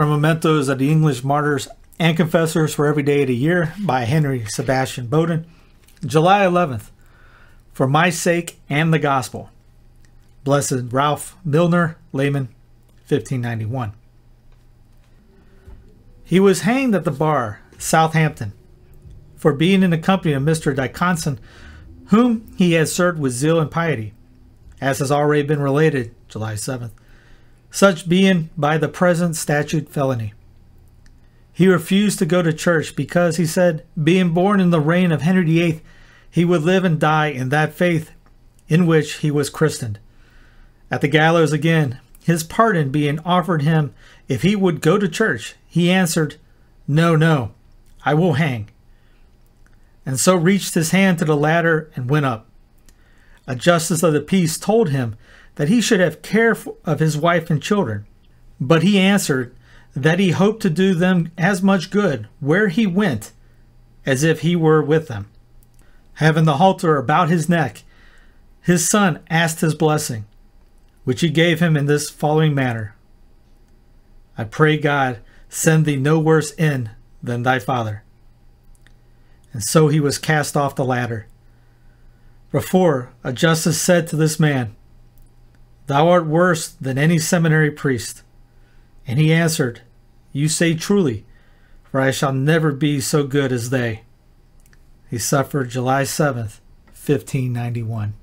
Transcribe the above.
are mementos of the English martyrs and confessors for every day of the year by Henry Sebastian Bowden. July 11th, for my sake and the gospel. Blessed Ralph Milner, layman, 1591. He was hanged at the bar, Southampton, for being in the company of Mr. Dyconson, whom he had served with zeal and piety, as has already been related, July 7th such being by the present statute felony. He refused to go to church because he said, being born in the reign of Henry VIII, he would live and die in that faith in which he was christened. At the gallows again, his pardon being offered him if he would go to church, he answered, No, no, I will hang. And so reached his hand to the ladder and went up. A justice of the peace told him that he should have care of his wife and children. But he answered that he hoped to do them as much good where he went as if he were with them. Having the halter about his neck, his son asked his blessing, which he gave him in this following manner I pray God, send thee no worse end than thy father. And so he was cast off the ladder. Before, a justice said to this man, Thou art worse than any seminary priest. And he answered, You say truly, for I shall never be so good as they. He suffered July 7th, 1591.